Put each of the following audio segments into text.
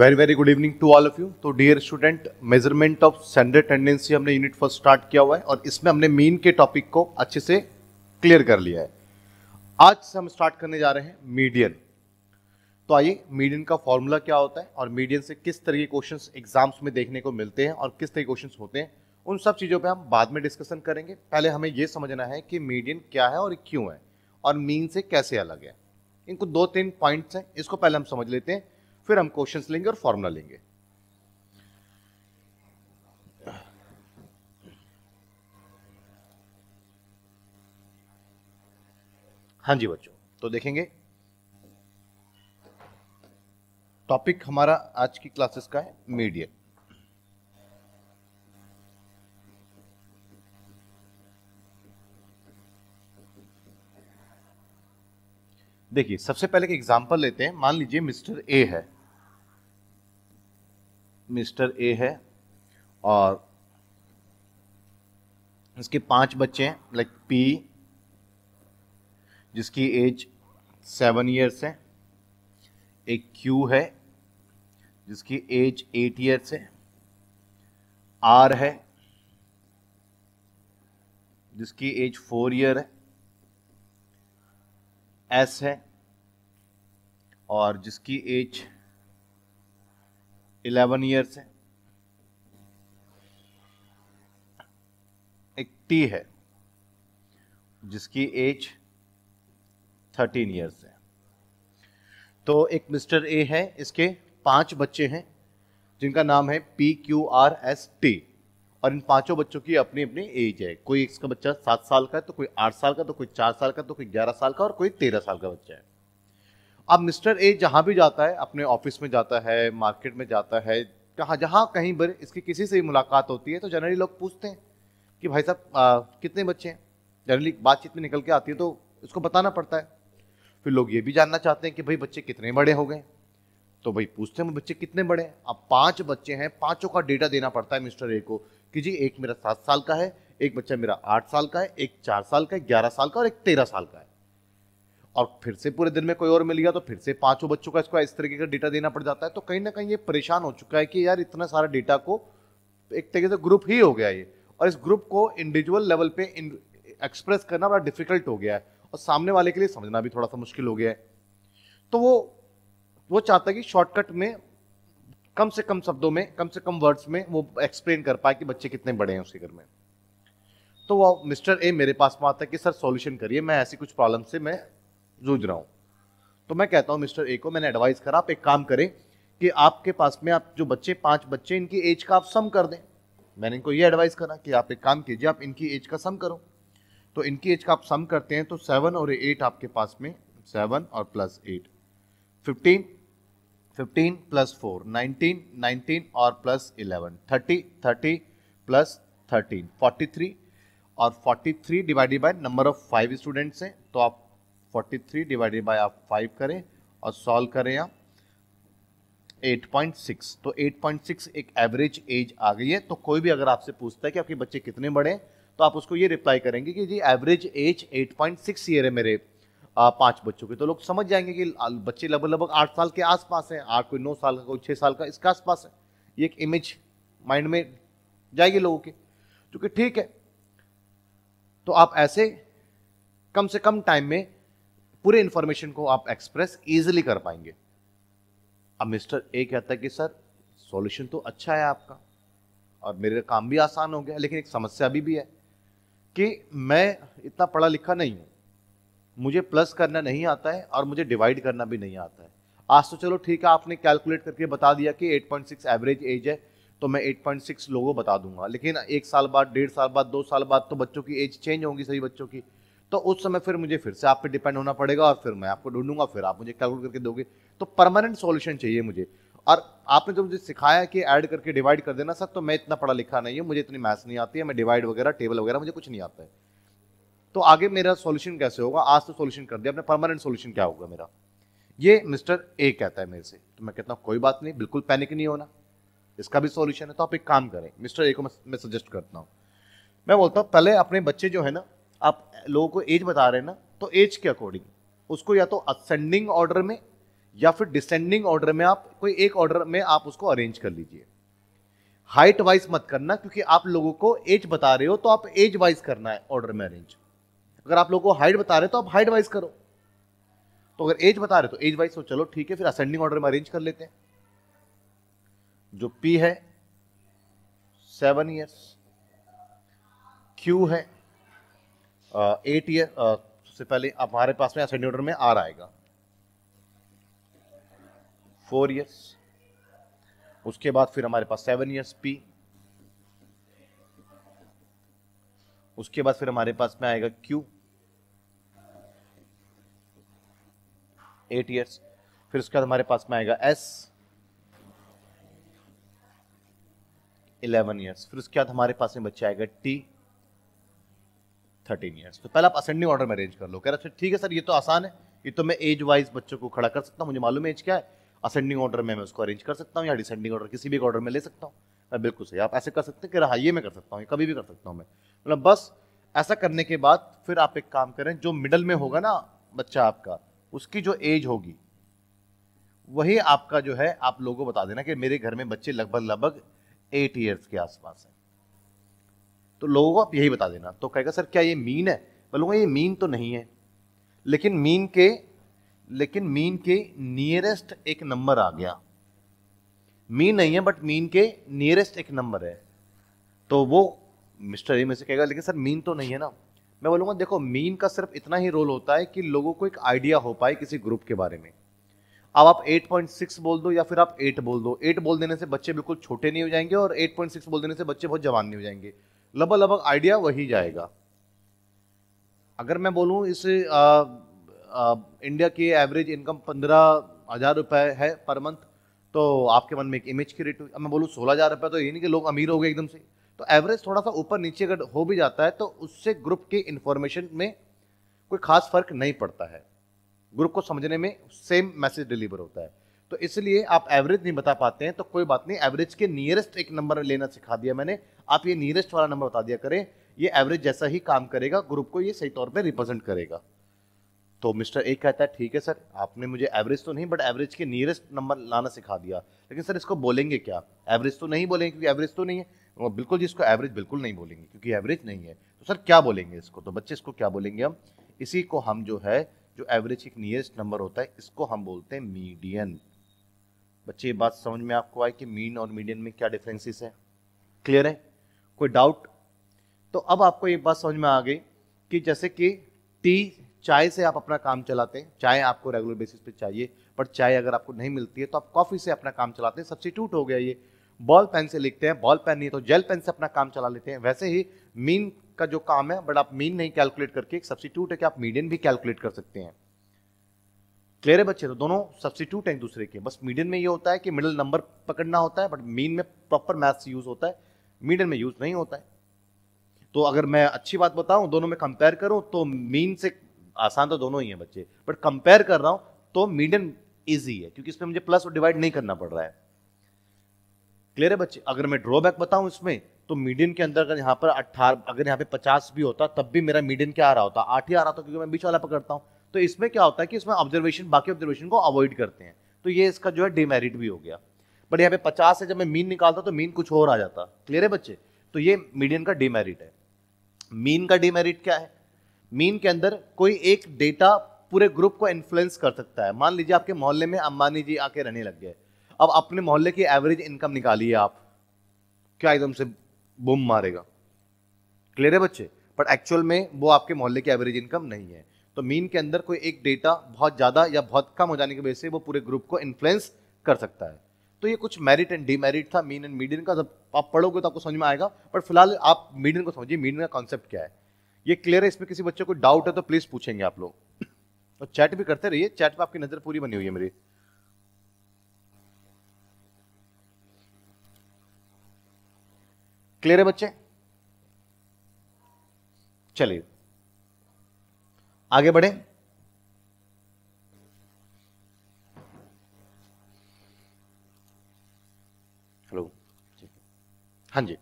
very very good evening to all of you तो dear student measurement of central tendency हमने unit first start किया हुआ है और इसमें हमने मीन के टॉपिक को अच्छे से क्लियर कर लिया है आज से हम स्टार्ट करने जा रहे हैं मीडियन तो आइए मीडियन का फॉर्मूला क्या होता है और मीडियन से किस तरह के क्वेश्चन एग्जाम्स में देखने को मिलते हैं और किस तरह के क्वेश्चन होते हैं उन सब चीज़ों पर हम बाद में डिस्कशन करेंगे पहले हमें यह समझना है कि मीडियन क्या है और क्यों है और मीन से कैसे अलग है इनको दो तीन पॉइंट्स हैं इसको पहले हम समझ लेते हैं फिर हम क्वेश्चंस लेंगे और फॉर्मूला लेंगे हाँ जी बच्चों तो देखेंगे टॉपिक हमारा आज की क्लासेस का है मीडियम देखिए सबसे पहले एक एग्जाम्पल लेते हैं मान लीजिए मिस्टर ए है मिस्टर ए है और इसके पांच बच्चे हैं लाइक पी जिसकी एज सेवन ईयर्स है एक क्यू है जिसकी एज एट इयर्स है आर है जिसकी एज फोर ईयर है एस है और जिसकी एज 11 इयर्स है एक टी है जिसकी एज 13 इयर्स है तो एक मिस्टर ए है इसके पांच बच्चे हैं जिनका नाम है P Q R S T और इन पांचों बच्चों की अपनी अपनी एज है कोई इसका बच्चा सात साल का है तो कोई आठ साल का तो कोई चार साल का तो कोई ग्यारह साल का और कोई तेरह साल का बच्चा है अब मिस्टर ए जहां भी जाता है अपने ऑफिस में जाता है मार्केट में जाता है जहां जहां कहीं पर इसकी किसी से भी मुलाकात होती है तो जनरली लोग पूछते हैं कि भाई साहब कितने बच्चे हैं जनरली बातचीत में निकल के आती है तो उसको बताना पड़ता है फिर लोग ये भी जानना चाहते हैं कि भाई बच्चे कितने बड़े हो गए तो भाई पूछते हैं बच्चे कितने बड़े हैं अब पांच बच्चे हैं पांचों का डेटा देना पड़ता है मिस्टर ए को कि जी एक मेरा सात साल का है एक बच्चा मेरा आठ साल का है एक चार साल का है ग्यारह साल का और एक तेरह साल का है और फिर से पूरे दिन में कोई और मिल गया तो फिर से पांचों बच्चों का इसको इस तरीके का डेटा देना पड़ जाता है तो कहीं ना कहीं ये परेशान हो चुका है कि यार इतना सारा डेटा को एक तरीके से ग्रुप ही हो गया ये और इस ग्रुप को इंडिविजुअल लेवल पे एक्सप्रेस करना बड़ा डिफिकल्ट हो गया है और सामने वाले के लिए समझना भी थोड़ा सा मुश्किल हो गया है तो वो वो चाहता है कि शॉर्टकट में कम से कम शब्दों में कम से कम वर्ड्स में वो एक्सप्लेन कर पाए कि बच्चे कितने बड़े हैं उसके घर में तो वो मिस्टर ए मेरे पास में आता है कि सर सॉल्यूशन करिए मैं ऐसी कुछ प्रॉब्लम से मैं जूझ रहा हूँ तो मैं कहता हूँ मिस्टर ए को मैंने एडवाइस करा आप एक काम करें कि आपके पास में आप जो बच्चे पाँच बच्चे इनकी एज का आप सम कर दें मैंने इनको ये एडवाइस करा कि आप एक काम कीजिए आप इनकी एज का सम करो तो इनकी एज का आप सम करते हैं तो सेवन और एट आपके पास में सेवन और plus eight fifteen fifteen plus four nineteen nineteen और plus eleven thirty thirty plus thirteen forty three और forty three divided by number of five students हैं तो आप फोर्टी थ्री डिवाइडेड बाय आप फाइव करें और सॉल्व करें आप 8.6 तो 8.6 एक एवरेज एज आ गई है तो कोई भी अगर आपसे पूछता है कि आपके बच्चे कितने बड़े हैं तो आप उसको ये रिप्लाई करेंगे कि जी एवरेज एज 8.6 ईयर है मेरे पांच बच्चों के तो लोग समझ जाएंगे कि बच्चे लगभग लगभग आठ साल के आसपास हैं आठ कोई नौ साल का कोई छः साल का इसके आसपास है ये एक इमेज माइंड में जाएगी लोगों के क्योंकि ठीक है तो आप ऐसे कम से कम टाइम में पूरे इंफॉर्मेशन को आप एक्सप्रेस ईजिली कर पाएंगे अब मिस्टर ए कहता है कि सर सॉल्यूशन तो अच्छा है आपका और मेरे काम भी आसान हो गया लेकिन एक समस्या अभी भी है कि मैं इतना पढ़ा लिखा नहीं हूं मुझे प्लस करना नहीं आता है और मुझे डिवाइड करना भी नहीं आता है आज तो चलो ठीक है आपने कैलकुलेट करके बता दिया कि 8.6 एवरेज एज है तो मैं 8.6 लोगों बता दूंगा लेकिन एक साल बाद डेढ़ साल बाद दो साल बाद तो बच्चों की एज चेंज होगी सभी बच्चों की तो उस समय फिर मुझे फिर से आप पे डिपेंड होना पड़ेगा और फिर मैं आपको ढूंढूंगा फिर आप मुझे कैलकुलेट करके दोगे तो परमानेंट सॉल्यूशन चाहिए मुझे और आपने जो मुझे सिखाया कि ऐड करके डिवाइड कर देना सर तो मैं इतना पढ़ा लिखा नहीं हूँ मुझे इतनी मैथ्स नहीं आती है मैं डिवाइड वगैरह टेबल वगैरह मुझे कुछ नहीं आता है तो आगे मेरा सॉल्यूशन कैसे होगा आज तो सॉल्यूशन कर दिया अपने परमानेंट सॉल्यूशन क्या होगा मेरा ये मिस्टर ए कहता है मेरे से तो मैं कहता हूँ कोई बात नहीं बिल्कुल पैनिक नहीं होना इसका भी सॉल्यूशन है तो आप एक काम करें मिस्टर ए को मैं सजेस्ट करता हूँ मैं बोलता हूँ पहले अपने बच्चे जो है ना आप लोगों को एज बता रहे हैं ना तो एज के अकॉर्डिंग उसको या तो असेंडिंग ऑर्डर में या फिर डिसेंडिंग ऑर्डर में आप कोई एक ऑर्डर में आप उसको अरेंज कर लीजिए हाइट वाइज मत करना क्योंकि आप लोगों को एज बता रहे हो तो आप एज वाइज करना है ऑर्डर में अरेंज अगर आप लोगों को हाइट बता रहे तो आप हाइट वाइज करो तो अगर एज बता रहे तो एज वाइज तो चलो ठीक है फिर असेंडिंग ऑर्डर में अरेंज कर लेते हैं जो पी है सेवन ईयर्स क्यू है एट ईयर सबसे पहले आप हमारे पास में असेंडिंग ऑर्डर में आर आएगा फोर ईयर्स उसके बाद फिर हमारे पास सेवन ईयर्स पी उसके बाद फिर हमारे पास में आएगा क्यू एट ईयर्स फिर उसके बाद हमारे पास में आएगा एस इलेवन ईयर्स फिर उसके बाद हमारे पास में बच्चा आएगा टी थर्टीन ईयर्स तो पहले आप असेंडिंग ऑर्डर में अरेंज कर लो कह रहा अच्छा, ठीक है सर ये तो आसान है ये तो मैं एज वाइज बच्चों को खड़ा कर सकता हूँ मुझे मालूम है एज क्या है असेंडिंग ऑर्डर में मैं उसको अरेंज कर सकता हूँ या डिसेंडिंग ऑर्डर किसी भी ऑर्डर में ले सकता हूँ बिल्कुल सही आप ऐसे कर सकते हैं कि ये में कर सकता हूँ कभी भी कर सकता हूँ मैं मतलब बस ऐसा करने के बाद फिर आप एक काम करें जो मिडल में होगा ना बच्चा आपका उसकी जो एज होगी वही आपका जो है आप लोगों को बता देना कि मेरे घर में बच्चे लगभग लगभग एट ईयर्स के आसपास हैं तो लोगों को आप यही बता देना तो कहेगा सर क्या ये मीन है बोलूँगा ये मीन तो नहीं है लेकिन मीन के लेकिन मीन के नियरेस्ट एक नंबर आ गया मीन नहीं है बट मीन के नियरेस्ट एक नंबर है तो वो मिस्टर ए में से कहेगा लेकिन सर मीन तो नहीं है ना मैं बोलूँगा देखो मीन का सिर्फ इतना ही रोल होता है कि लोगों को एक आइडिया हो पाए किसी ग्रुप के बारे में अब आप 8.6 बोल दो या फिर आप 8 बोल दो 8 बोल देने से बच्चे बिल्कुल छोटे नहीं हो जाएंगे और 8.6 बोल देने से बच्चे बहुत जवान नहीं हो जाएंगे लगभग लगभग आइडिया वही जाएगा अगर मैं बोलूँ इस आ, आ, इंडिया की एवरेज इनकम पंद्रह हज़ार रुपये है पर मंथ तो आपके मन में एक इमेज क्रिएट हुई अब मैं बोलूँ सोलह हज़ार रुपये तो ये नहीं कि लोग अमीर हो गए एकदम से तो एवरेज थोड़ा सा ऊपर नीचे अगर हो भी जाता है तो उससे ग्रुप के इन्फॉर्मेशन में कोई खास फर्क नहीं पड़ता है ग्रुप को समझने में सेम मैसेज डिलीवर होता है तो इसलिए आप एवरेज नहीं बता पाते हैं तो कोई बात नहीं एवरेज के नियरेस्ट एक नंबर लेना सिखा दिया मैंने आप ये नियरेस्ट वाला नंबर बता दिया करें ये एवरेज जैसा ही काम करेगा ग्रुप को ये सही तौर पर रिप्रेजेंट करेगा तो मिस्टर ए कहता है ठीक है सर आपने मुझे एवरेज तो नहीं बट एवरेज के नियरेस्ट नंबर लाना सिखा दिया लेकिन सर इसको बोलेंगे क्या एवरेज तो नहीं बोलेंगे क्योंकि एवरेज तो नहीं है बिल्कुल जी इसको एवरेज बिल्कुल नहीं बोलेंगे क्योंकि एवरेज नहीं है तो सर क्या बोलेंगे इसको तो बच्चे इसको क्या बोलेंगे हम इसी को हम जो है जो एवरेज एक नियरेस्ट नंबर होता है इसको हम बोलते हैं मीडियन बच्चे ये बात समझ में आपको आए कि मीन और मीडियन में क्या डिफरेंसेस है क्लियर है कोई डाउट तो अब आपको एक बात समझ में आ गई कि जैसे कि टी चाय से आप अपना काम चलाते हैं चाय आपको रेगुलर बेसिस पे चाहिए पर चाय अगर आपको नहीं मिलती है तो आप कॉफ़ी से अपना काम चलाते हैं सब्सिट्यूट हो गया ये बॉल पेन से लिखते हैं बॉल पेन नहीं तो जेल पेन से अपना काम चला लेते हैं वैसे ही मीन का जो काम है बट आप मीन नहीं कैलकुलेट करके एक सब्सिट्यूट है कि आप मीडियन भी कैलकुलेट कर सकते हैं क्लियर है बच्चे तो दोनों सब्सिट्यूट हैं एक दूसरे के बस मीडियन में ये होता है कि मिडिल नंबर पकड़ना होता है बट मीन में प्रॉपर मैथ्स यूज होता है मीडियन में यूज नहीं होता है तो अगर मैं अच्छी बात बताऊं दोनों में कंपेयर करूं तो मीन से आसान तो दोनों ही हैं बच्चे बट कंपेयर कर रहा हूं तो मीडियम ईजी है क्योंकि इसमें मुझे प्लस और डिवाइड नहीं करना पड़ रहा है क्लियर है बच्चे अगर मैं ड्रॉबैक बताऊं इसमें तो मीडियम के अंदर अगर यहाँ पर अट्ठारह अगर यहाँ पे पचास भी होता तब भी मेरा मीडियम क्या आ रहा होता आठ ही आ रहा था क्योंकि मैं बीच वाला पकड़ता हूँ तो इसमें क्या होता है कि इसमें ऑब्जर्वेशन बाकी ऑब्जर्वेशन को अवॉइड करते हैं तो ये इसका जो है डिमेरिट भी हो गया बट यहाँ पे पचास है जब मैं मीन निकालता तो मीन कुछ और आ जाता क्लियर है बच्चे तो ये मीडियम का डिमेरिट है मीन का डिमेरिट क्या है मीन के अंदर कोई एक डेटा पूरे ग्रुप को इन्फ्लुएंस कर सकता है मान लीजिए आपके मोहल्ले में अंबानी जी आके रहने लग गए अब अपने मोहल्ले की एवरेज इनकम निकालिए आप क्या एकदम से बुम मारेगा क्लियर है बच्चे बट एक्चुअल में वो आपके मोहल्ले की एवरेज इनकम नहीं है तो मीन के अंदर कोई एक डेटा बहुत ज़्यादा या बहुत कम हो जाने की वजह से वो पूरे ग्रुप को इन्फ्लुएंस कर सकता है तो ये कुछ मेरिट एंड डीमेरिट था मीन एंड मीडियन का जब आप पढ़ोगे तो आपको समझ में आएगा बट फिलहाल आप मीडियन को समझिए मीडियन का कॉन्सेप्ट क्या है ये क्लियर है इसमें किसी बच्चे को डाउट है तो प्लीज पूछेंगे आप लोग और तो चैट भी करते रहिए चैट में आपकी नजर पूरी बनी हुई है मेरी क्लियर है बच्चे चलिए आगे बढ़े हेलो हाँ जी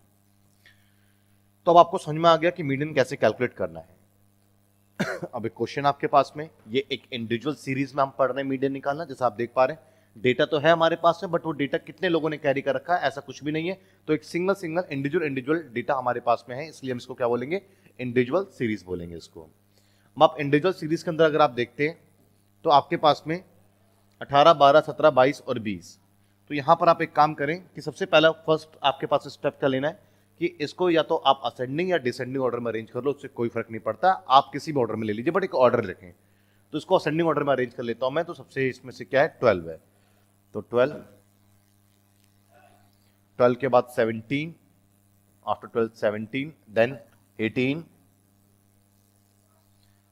तो अब आपको समझ में आ गया कि मीडियन कैसे कैलकुलेट करना है अब एक क्वेश्चन आपके पास में ये एक इंडिविजुअल सीरीज में हम पढ़ रहे हैं मीडियन निकालना जैसा आप देख पा रहे हैं डेटा तो है हमारे पास में बट वो डेटा कितने लोगों ने कैरी कर रखा है ऐसा कुछ भी नहीं है तो एक single single individual individual data हमारे पास में है इसलिए हम इसको क्या बोलेंगे इंडिविजुअल सीरीज बोलेंगे इसको हम आप इंडिविजुअल सीरीज के अंदर अगर आप देखते हैं तो आपके पास में अठारह बारह सत्रह बाईस और बीस तो यहाँ पर आप एक काम करें कि सबसे पहला फर्स्ट आपके पास स्टेप क्या लेना है कि इसको या तो आप असेंडिंग या डिसेंडिंग ऑर्डर में अरेंज कर लो उससे कोई फर्क नहीं पड़ता आप किसी भी ऑर्डर में ले लीजिए बट एक ऑर्डर रखें तो इसको असेंडिंग ऑर्डर में अरेंज कर लेता हूं मैं तो सबसे इसमें से क्या है ट्वेल्व है तो ट्वेल्व ट्वेल्व के बाद seventeen after twelve seventeen then eighteen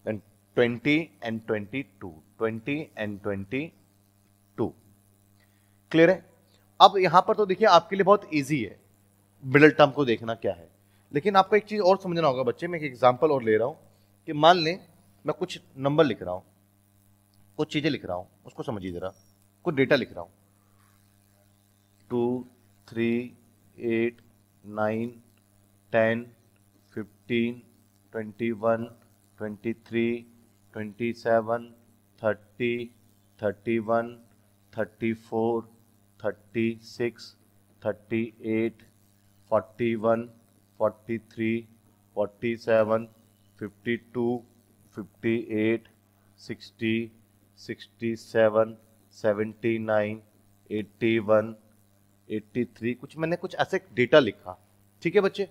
then twenty and twenty two twenty and twenty two clear है अब यहां पर तो देखिए आपके लिए बहुत ईजी है मिडल टर्म को देखना क्या है लेकिन आपको एक चीज़ और समझना होगा बच्चे मैं एक एग्जाम्पल और ले रहा हूँ कि मान लें मैं कुछ नंबर लिख रहा हूँ कुछ चीज़ें लिख रहा हूँ उसको समझिए ज़रा कुछ डेटा लिख रहा हूँ two three eight nine ten fifteen twenty one twenty three twenty seven thirty thirty one thirty four thirty six thirty eight forty forty one three seven fifty fifty two eight sixty sixty seven seventy nine eighty one eighty three कुछ मैंने कुछ ऐसे data लिखा ठीक है बच्चे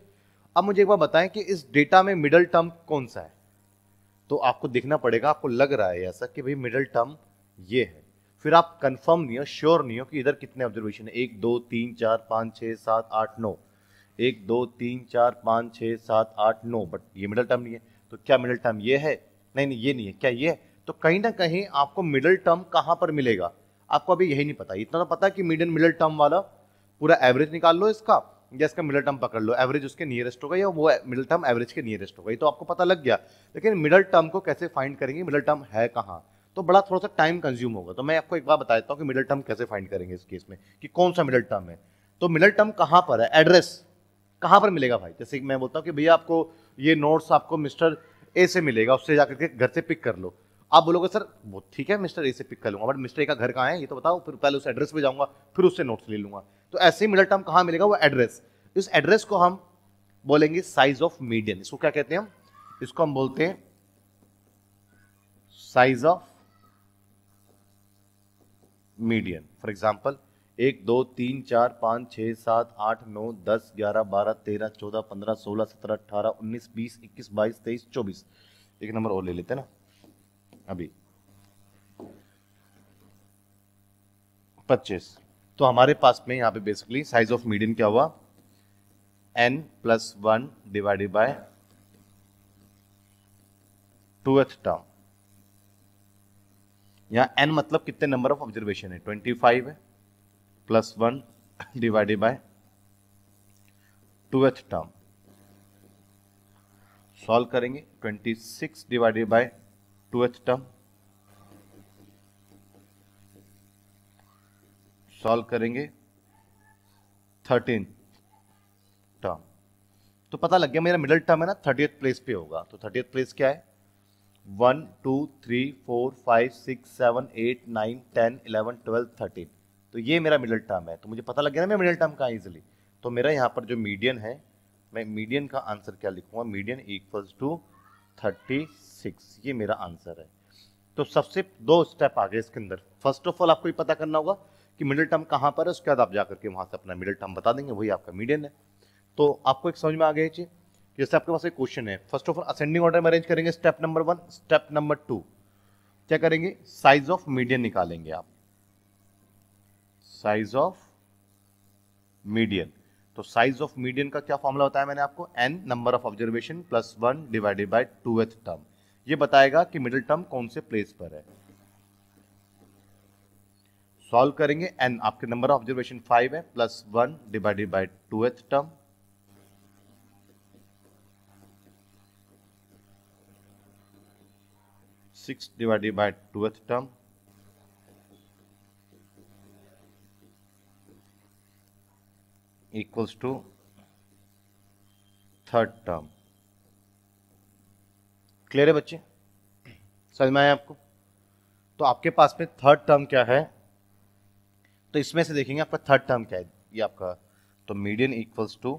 अब मुझे एक बार बताएं कि इस डेटा में मिडल टर्म कौन सा है तो आपको देखना पड़ेगा आपको लग रहा है ऐसा कि भाई मिडल टर्म ये है फिर आप कंफर्म नहीं हो श्योर नहीं हो कि इधर कितने ऑब्जर्वेशन है एक दो तीन चार पाँच छः सात आठ नौ एक दो तीन चार पाँच छः सात आठ नौ बट ये मिडल टर्म नहीं है तो क्या मिडल टर्म ये है नहीं नहीं ये नहीं है क्या ये है तो कहीं ना कहीं आपको मिडल टर्म कहाँ पर मिलेगा आपको अभी यही नहीं पता इतना तो पता कि मीडियम मिडल टर्म वाला पूरा एवरेज निकाल लो इसका या इसका मिडल टर्म पकड़ लो एवरेज उसके नियरेस्ट होगा या वो मिडल टर्म एवरेज के नियरेस्ट होगा ये तो आपको पता लग गया लेकिन मिडल टर्म को कैसे फाइंड करेंगे मिडल टर्म है कहाँ तो बड़ा थोड़ा सा टाइम कंज्यूम होगा तो मैं आपको एक बार बता देता हूँ कि मिडल टर्म कैसे फाइंड करेंगे इस केस में कि कौन सा मिडल टर्म है तो मिडल टर्म कहाँ पर है एड्रेस कहाँ पर मिलेगा भाई जैसे मैं बोलता हूँ कि भैया आपको ये नोट्स आपको मिस्टर ए से मिलेगा उससे जाकर के घर से पिक कर लो आप बोलोगे सर वो ठीक है मिस्टर ए से पिक कर लूंगा बट मिस्टर ए का घर कहाँ है ये तो बताओ फिर पहले उस एड्रेस पे जाऊँगा फिर उससे नोट्स ले लूंगा तो ऐसे ही मिडल टर्म कहाँ मिलेगा वो एड्रेस इस एड्रेस को हम बोलेंगे साइज ऑफ मीडियन इसको क्या कहते हैं हम इसको हम बोलते हैं size of median for example एक दो तीन चार पाँच छः सात आठ नौ दस ग्यारह बारह तेरह चौदह पंद्रह सोलह सत्रह अट्ठारह उन्नीस बीस इक्कीस बाईस तेईस चौबीस एक नंबर और ले लेते ना अभी पच्चीस तो हमारे पास में यहाँ पे बेसिकली साइज ऑफ मीडियम क्या हुआ N plus one divided by two th term यहाँ एन मतलब कितने नंबर ऑफ ऑब्जर्वेशन है ट्वेंटी फाइव है plus one divided by two th term solve करेंगे twenty six divided by two th term solve करेंगे thirteen term तो पता लग गया मेरा मिडिल टर्म है ना थर्टी प्लेस पे होगा तो थर्टी प्लेस क्या है one two three four five six seven eight nine ten eleven twelve thirteen तो ये मेरा मिडिल टर्म है तो मुझे पता लग गया ना मैं मिडिल टर्म का ईजिली तो मेरा यहाँ पर जो मीडियन है मैं मीडियन का आंसर क्या लिखूंगा median equals to thirty six ये मेरा आंसर है तो सबसे दो स्टेप आ गए इसके अंदर फर्स्ट ऑफ ऑल आपको ये पता करना होगा कि मिडिल टर्म कहाँ पर है उसके बाद आप जा करके वहाँ से अपना मिडिल टर्म बता देंगे वही आपका मीडियन है तो आपको एक समझ में आ गया चीज़ जैसे आपके पास एक क्वेश्चन है first of all ascending order में अरेंज करेंगे step number one step number two क्या करेंगे साइज ऑफ मीडियन निकालेंगे आप साइज ऑफ मीडियन तो साइज ऑफ मीडियन का क्या फॉर्मूला बताया मैंने आपको N number of observation plus one divided by two term यह बताएगा कि मिडिल टर्म कौन से प्लेस पर है सॉल्व करेंगे एन आपके नंबर ऑफ ऑब्जर्वेशन फाइव है plus one divided by two term six divided by two term equals to third term clear है बच्चे समझ में आए आपको तो आपके पास में थर्ड टर्म क्या है तो इसमें से देखेंगे आपका थर्ड टर्म क्या है ये आपका तो median equals to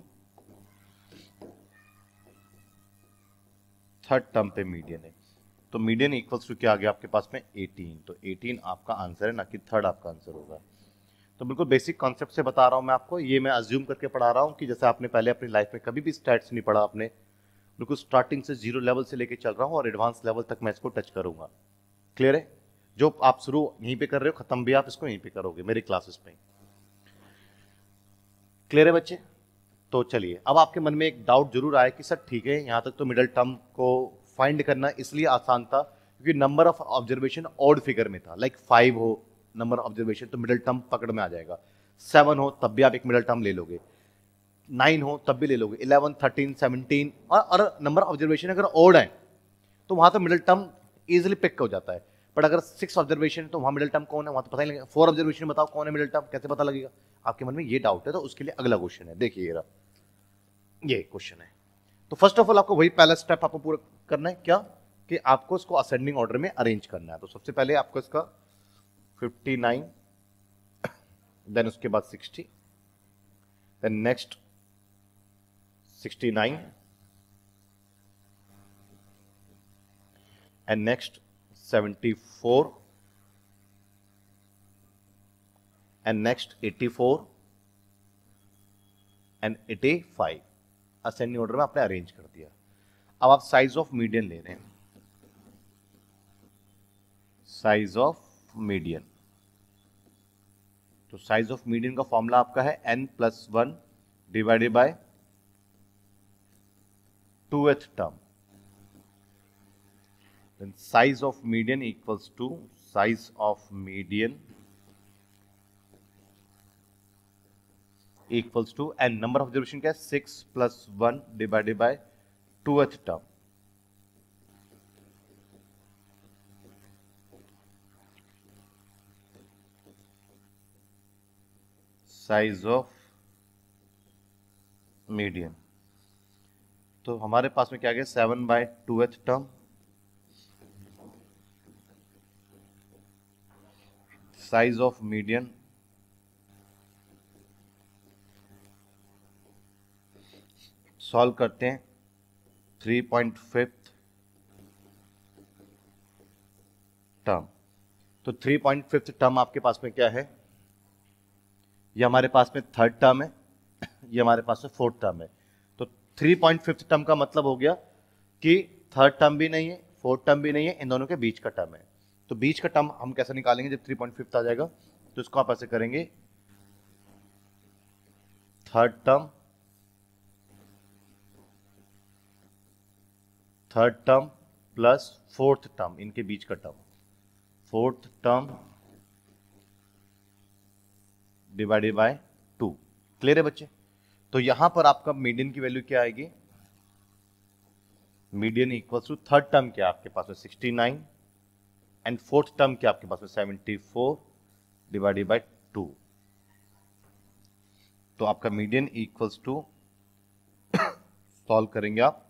third term पे मीडियन है तो मीडियन इक्वल्स टू क्या आ गया आपके पास में 18 तो 18 आपका आंसर है ना कि थर्ड आपका आंसर होगा तो बिल्कुल बेसिक कॉन्सेप्ट से बता रहा हूँ मैं आपको ये मैं अज्यूम करके पढ़ा रहा हूँ कि जैसे आपने पहले अपनी लाइफ में कभी भी स्टैट्स नहीं पढ़ा आपने बिल्कुल स्टार्टिंग से जीरो लेवल से लेकर चल रहा हूँ और एडवांस लेवल तक मैं इसको टच करूँगा क्लियर है जो आप शुरू यहीं पे कर रहे हो ख़त्म भी आप इसको यहीं पे करोगे मेरी क्लासेस में क्लियर है बच्चे तो चलिए अब आपके मन में एक डाउट जरूर आया कि सर ठीक है यहाँ तक तो मिडल टर्म को फाइंड करना इसलिए आसान था क्योंकि number of observation odd figure में था लाइक फाइव हो नंबर ऑब्जर्वेशन तो मिडिल टर्म पकड़ में आ जाएगा सेवन हो तब भी आप एक मिडिल टर्म ले लोगे नाइन हो तब भी ले लोगे इलेवन थर्टीन सेवनटीन और अगर नंबर ऑब्जर्वेशन अगर ओड है तो वहाँ तो मिडिल टर्म ईजिली पिक हो जाता है बट अगर सिक्स ऑब्जर्वेशन तो वहाँ मिडिल टर्म कौन है वहाँ तो पता ही लगेगा फोर ऑब्जर्वेशन बताओ कौन है मिडिल टर्म कैसे पता लगेगा आपके मन में ये डाउट है तो उसके लिए अगला क्वेश्चन है देखिए ये क्वेश्चन है तो फर्स्ट ऑफ ऑल आपको वही पहला स्टेप आपको पूरा करना है क्या कि आपको इसको असेंडिंग ऑर्डर में अरेंज करना है तो सबसे पहले आपको इसका फिफ्टी नाइन देन उसके बाद sixty then next sixty nine and next seventy four and next eighty four and eighty five ascending order में आपने अरेंज कर दिया अब आप साइज ऑफ मीडियम ले रहे हैं साइज ऑफ मीडियन तो साइज ऑफ मीडियन का फॉर्मूला आपका है N plus one divided by two th term then size of median equals to size of median equals to N number of observation क्या है six plus one divided by two th term size of medium तो हमारे पास में क्या गया seven by two th term size of medium solve करते हैं थ्री पॉइंट फिफ्थ टर्म तो थ्री पॉइंट फिफ्थ टर्म आपके पास में क्या है ये हमारे पास में थर्ड टर्म है ये हमारे पास में फोर्थ टर्म है तो थ्री पॉइंट फिफ्थ टर्म का मतलब हो गया कि थर्ड टर्म भी नहीं है फोर्थ टर्म भी नहीं है इन दोनों के बीच का टर्म है तो बीच का टर्म हम कैसे निकालेंगे जब थ्री पॉइंट फिफ्थ आ जाएगा तो इसको आप ऐसे करेंगे third term third term plus fourth term इनके बीच का term fourth term divided by two clear है बच्चे तो यहां पर आपका मीडियन की वैल्यू क्या आएगी median equal to third term क्या आपके पास में sixty nine and fourth term क्या आपके पास में seventy four divided by two तो आपका मीडियन इक्वल्स टू सॉल्व करेंगे आप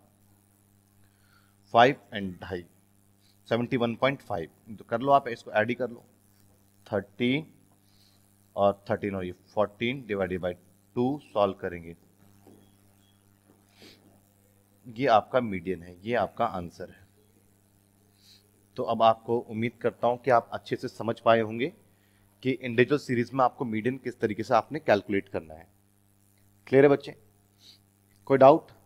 फाइव एंड ढाई सेवेंटी वन पॉइंट फाइव तो कर लो आप इसको एड ही कर लो थर्टी और थर्टीन और ये fourteen divided by two solve करेंगे ये आपका मीडियन है ये आपका आंसर है तो अब आपको उम्मीद करता हूँ कि आप अच्छे से समझ पाए होंगे कि इंडिविजुअल सीरीज में आपको मीडियन किस तरीके से आपने कैलकुलेट करना है क्लियर है बच्चे कोई डाउट